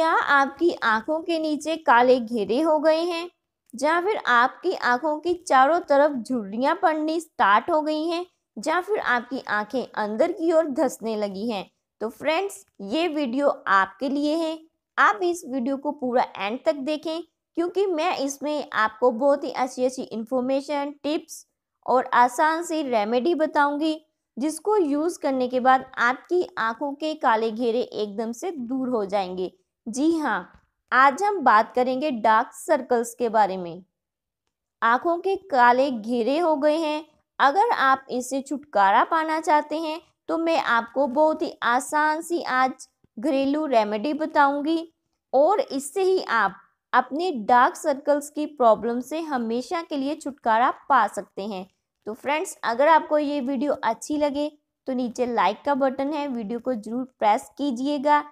क्या आपकी आंखों के नीचे काले घेरे हो गए हैं या फिर आपकी आंखों की चारों तरफ झुर्रियाँ पड़नी स्टार्ट हो गई हैं या फिर आपकी आंखें अंदर की ओर धसने लगी हैं तो फ्रेंड्स ये वीडियो आपके लिए है आप इस वीडियो को पूरा एंड तक देखें क्योंकि मैं इसमें आपको बहुत ही अच्छी अच्छी इन्फॉर्मेशन टिप्स और आसान सी रेमेडी बताऊंगी जिसको यूज़ करने के बाद आपकी आंखों के काले घेरे एकदम से दूर हो जाएंगे जी हाँ आज हम बात करेंगे डार्क सर्कल्स के बारे में आंखों के काले घेरे हो गए हैं अगर आप इससे छुटकारा पाना चाहते हैं तो मैं आपको बहुत ही आसान सी आज घरेलू रेमेडी बताऊंगी और इससे ही आप अपने डार्क सर्कल्स की प्रॉब्लम से हमेशा के लिए छुटकारा पा सकते हैं तो फ्रेंड्स अगर आपको ये वीडियो अच्छी लगे तो नीचे लाइक का बटन है वीडियो को जरूर प्रेस कीजिएगा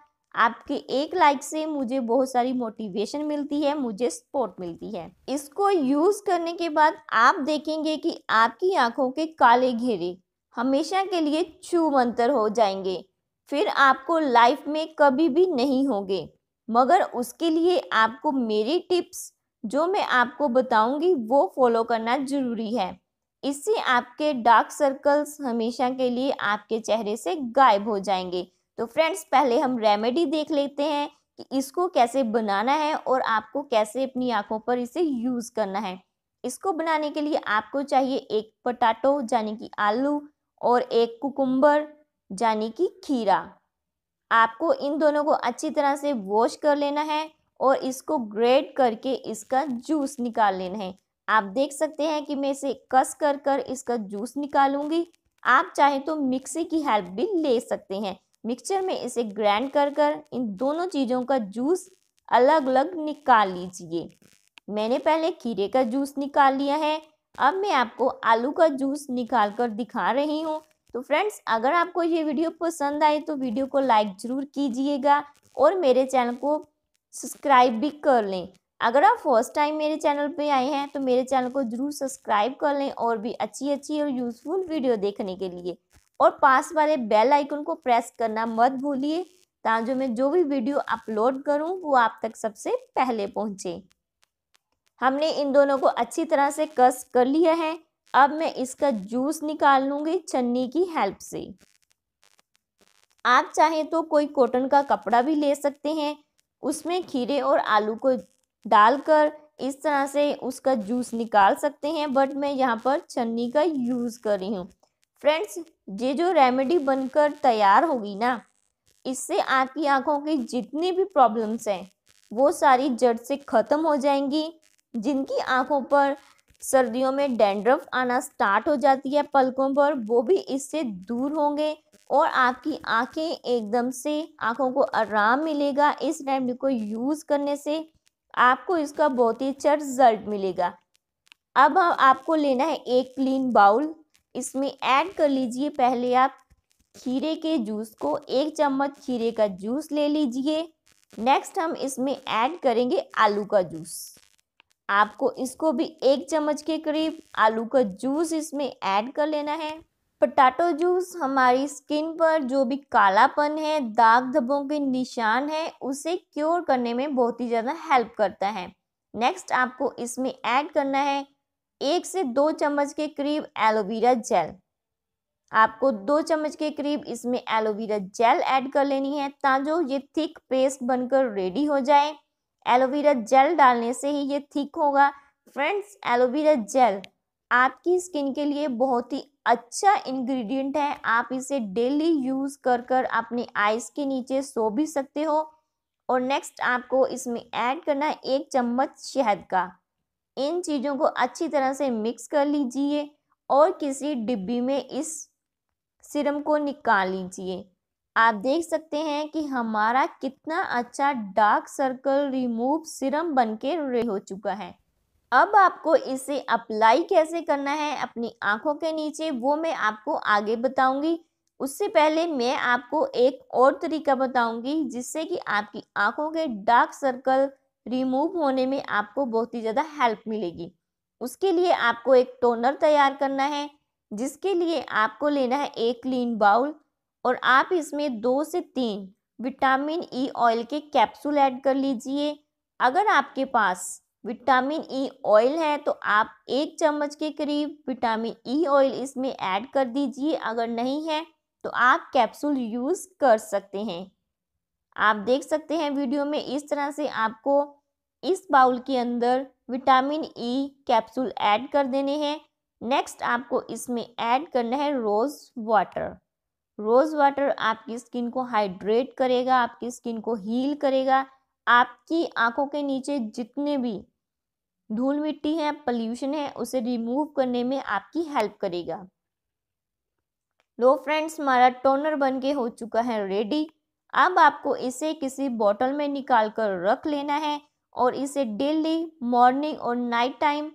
आपके एक लाइक से मुझे बहुत सारी मोटिवेशन मिलती है मुझे सपोर्ट मिलती है इसको यूज़ करने के बाद आप देखेंगे कि आपकी आंखों के काले घेरे हमेशा के लिए छू मंतर हो जाएंगे फिर आपको लाइफ में कभी भी नहीं होंगे मगर उसके लिए आपको मेरी टिप्स जो मैं आपको बताऊंगी वो फॉलो करना ज़रूरी है इससे आपके डार्क सर्कल्स हमेशा के लिए आपके चेहरे से गायब हो जाएंगे तो फ्रेंड्स पहले हम रेमेडी देख लेते हैं कि इसको कैसे बनाना है और आपको कैसे अपनी आंखों पर इसे यूज़ करना है इसको बनाने के लिए आपको चाहिए एक पटाटो यानी कि आलू और एक कुकुम्बर यानी कि खीरा आपको इन दोनों को अच्छी तरह से वॉश कर लेना है और इसको ग्रेड करके इसका जूस निकाल लेना है आप देख सकते हैं कि मैं इसे कस कर कर इसका जूस निकालूंगी आप चाहें तो मिक्सी की हेल्प भी ले सकते हैं मिक्सचर में इसे ग्राइंड कर कर इन दोनों चीज़ों का जूस अलग अलग निकाल लीजिए मैंने पहले खीरे का जूस निकाल लिया है अब मैं आपको आलू का जूस निकाल कर दिखा रही हूँ तो फ्रेंड्स अगर आपको ये वीडियो पसंद आए तो वीडियो को लाइक ज़रूर कीजिएगा और मेरे चैनल को सब्सक्राइब भी कर लें अगर आप फर्स्ट टाइम मेरे चैनल पे आए हैं तो मेरे चैनल को ज़रूर सब्सक्राइब कर लें और भी अच्छी अच्छी और यूज़फुल वीडियो देखने के लिए और पास वाले बेल आइकन को प्रेस करना मत भूलिए ताकि मैं जो भी वीडियो अपलोड करूं वो आप तक सबसे पहले पहुंचे हमने इन दोनों को अच्छी तरह से कस कर लिया है अब मैं इसका जूस निकाल लूंगी छन्नी की हेल्प से आप चाहें तो कोई कॉटन का कपड़ा भी ले सकते हैं उसमें खीरे और आलू को डालकर इस तरह से उसका जूस निकाल सकते हैं बट मैं यहाँ पर छन्नी का यूज़ कर रही हूँ फ्रेंड्स ये जो रेमेडी बनकर तैयार होगी ना इससे आपकी आंखों की जितनी भी प्रॉब्लम्स हैं वो सारी जड़ से ख़त्म हो जाएंगी जिनकी आंखों पर सर्दियों में डेंड्रफ आना स्टार्ट हो जाती है पलकों पर वो भी इससे दूर होंगे और आपकी आंखें एकदम से आंखों को आराम मिलेगा इस रेमेडी को यूज़ करने से आपको इसका बहुत ही अच्छा रिजल्ट मिलेगा अब आपको लेना है एक क्लीन बाउल इसमें ऐड कर लीजिए पहले आप खीरे के जूस को एक चम्मच खीरे का जूस ले लीजिए नेक्स्ट हम इसमें ऐड करेंगे आलू का जूस आपको इसको भी एक चम्मच के करीब आलू का जूस इसमें ऐड कर लेना है पटाटो जूस हमारी स्किन पर जो भी कालापन है दाग धब्बों के निशान है उसे क्योर करने में बहुत ही ज़्यादा हेल्प करता है नेक्स्ट आपको इसमें ऐड करना है एक से दो चम्मच के करीब एलोवेरा जेल आपको दो चम्मच के करीब इसमें एलोवेरा जेल ऐड कर लेनी है ताजो ये थिक पेस्ट बनकर रेडी हो जाए एलोवेरा जेल डालने से ही ये थिक होगा फ्रेंड्स एलोवेरा जेल आपकी स्किन के लिए बहुत ही अच्छा इंग्रेडिएंट है आप इसे डेली यूज़ कर कर अपने आइज़ के नीचे सो भी सकते हो और नेक्स्ट आपको इसमें ऐड करना है एक चम्मच शहद का इन चीज़ों को अच्छी तरह से मिक्स कर लीजिए और किसी डिब्बी में इस सिरम को निकाल लीजिए आप देख सकते हैं कि हमारा कितना अच्छा डार्क सर्कल रिमूव सिरम बनके रे हो चुका है अब आपको इसे अप्लाई कैसे करना है अपनी आंखों के नीचे वो मैं आपको आगे बताऊंगी उससे पहले मैं आपको एक और तरीका बताऊंगी जिससे कि आपकी आंखों के डार्क सर्कल रिमूव होने में आपको बहुत ही ज़्यादा हेल्प मिलेगी उसके लिए आपको एक टोनर तैयार करना है जिसके लिए आपको लेना है एक क्लीन बाउल और आप इसमें दो से तीन विटामिन ई ऑयल के कैप्सूल ऐड कर लीजिए अगर आपके पास विटामिन ई ऑयल है तो आप एक चम्मच के करीब विटामिन ई ऑयल इसमें ऐड कर दीजिए अगर नहीं है तो आप कैप्सूल यूज़ कर सकते हैं आप देख सकते हैं वीडियो में इस तरह से आपको इस बाउल के अंदर vitamin E e capsule add कर देने हैं नेक्स्ट आपको इसमें ऐड करना है रोज़ वाटर रोज़ वाटर आपकी स्किन को हाइड्रेट करेगा आपकी स्किन को हील करेगा आपकी आंखों के नीचे जितने भी धूल मिट्टी है पल्यूशन है उसे रिमूव करने में आपकी हेल्प करेगा लो फ्रेंड्स हमारा टोनर बन के हो चुका है रेडी अब आपको इसे किसी बॉटल में निकाल कर रख लेना है और इसे डेली मॉर्निंग और नाइट टाइम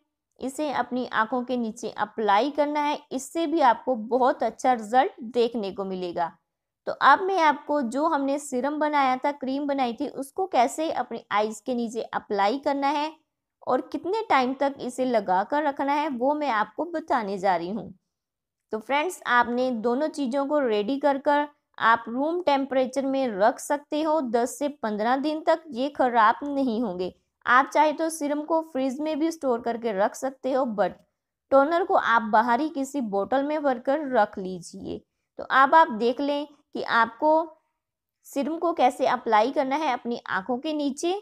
इसे अपनी आंखों के नीचे अप्लाई करना है इससे भी आपको बहुत अच्छा रिजल्ट देखने को मिलेगा तो अब मैं आपको जो हमने सिरम बनाया था क्रीम बनाई थी उसको कैसे अपनी आइज़ के नीचे अप्लाई करना है और कितने टाइम तक इसे लगा कर रखना है वो मैं आपको बताने जा रही हूँ तो फ्रेंड्स आपने दोनों चीज़ों को रेडी कर कर आप रूम टेम्परेचर में रख सकते हो 10 से 15 दिन तक ये खराब नहीं होंगे आप चाहे तो सीरम को फ्रिज में भी स्टोर करके रख सकते हो बट टोनर को आप बाहरी किसी बोतल में भरकर रख लीजिए तो अब आप देख लें कि आपको सीरम को कैसे अप्लाई करना है अपनी आँखों के नीचे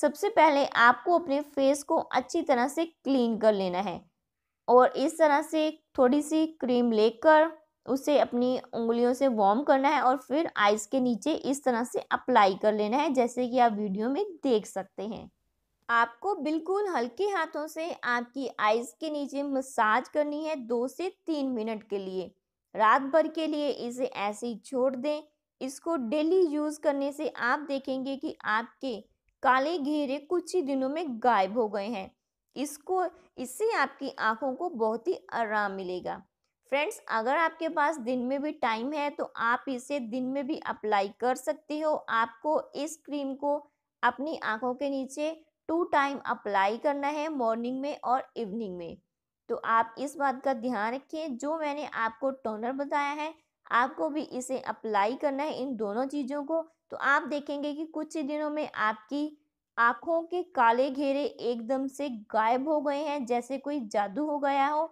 सबसे पहले आपको अपने फेस को अच्छी तरह से क्लीन कर लेना है और इस तरह से थोड़ी सी क्रीम लेकर उसे अपनी उंगलियों से वॉर्म करना है और फिर आइस के नीचे इस तरह से अप्लाई कर लेना है जैसे कि आप वीडियो में देख सकते हैं आपको बिल्कुल हल्के हाथों से आपकी आइस के नीचे मसाज करनी है दो से तीन मिनट के लिए रात भर के लिए इसे ऐसे ही छोड़ दें इसको डेली यूज़ करने से आप देखेंगे कि आपके काले घेरे कुछ ही दिनों में गायब हो गए हैं इसको इससे आपकी आँखों को बहुत ही आराम मिलेगा फ्रेंड्स अगर आपके पास दिन में भी टाइम है तो आप इसे दिन में भी अप्लाई कर सकते हो आपको इस क्रीम को अपनी आंखों के नीचे टू टाइम अप्लाई करना है मॉर्निंग में और इवनिंग में तो आप इस बात का ध्यान रखें जो मैंने आपको टोनर बताया है आपको भी इसे अप्लाई करना है इन दोनों चीज़ों को तो आप देखेंगे कि कुछ ही दिनों में आपकी आँखों के काले घेरे एकदम से गायब हो गए हैं जैसे कोई जादू हो गया हो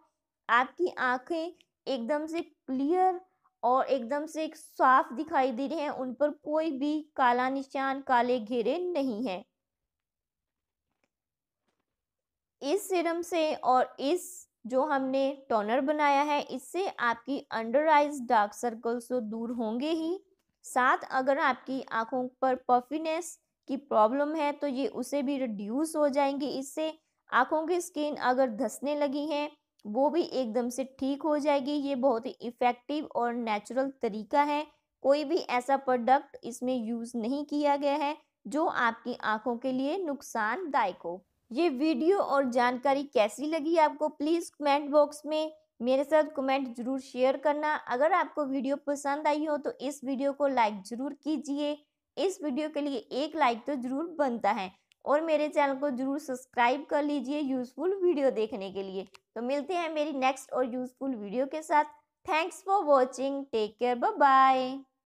आपकी आँखें एकदम से क्लियर और एकदम से साफ दिखाई दे रहे हैं उन पर कोई भी काला निशान काले घेरे नहीं है इस सिरम से और इस जो हमने टोनर बनाया है इससे आपकी अंडर आइज डार्क सर्कल्स तो दूर होंगे ही साथ अगर आपकी आंखों पर पफिनेस की प्रॉब्लम है तो ये उसे भी रिड्यूस हो जाएंगी इससे आंखों की स्किन अगर धसने लगी है वो भी एकदम से ठीक हो जाएगी ये बहुत ही इफ़ेक्टिव और नेचुरल तरीका है कोई भी ऐसा प्रोडक्ट इसमें यूज़ नहीं किया गया है जो आपकी आंखों के लिए नुकसानदायक हो ये वीडियो और जानकारी कैसी लगी आपको प्लीज़ कमेंट बॉक्स में मेरे साथ कमेंट जरूर शेयर करना अगर आपको वीडियो पसंद आई हो तो इस वीडियो को लाइक ज़रूर कीजिए इस वीडियो के लिए एक लाइक तो ज़रूर बनता है और मेरे चैनल को जरूर सब्सक्राइब कर लीजिए यूज़फुल वीडियो देखने के लिए तो मिलते हैं मेरी नेक्स्ट और यूज़फुल वीडियो के साथ thanks for watching take care bye